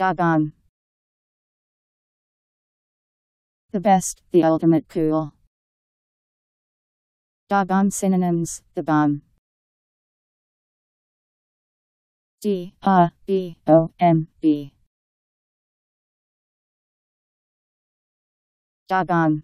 Doggone. The best, the ultimate cool. Doggone synonyms, the bomb. D A B O M B. Doggone.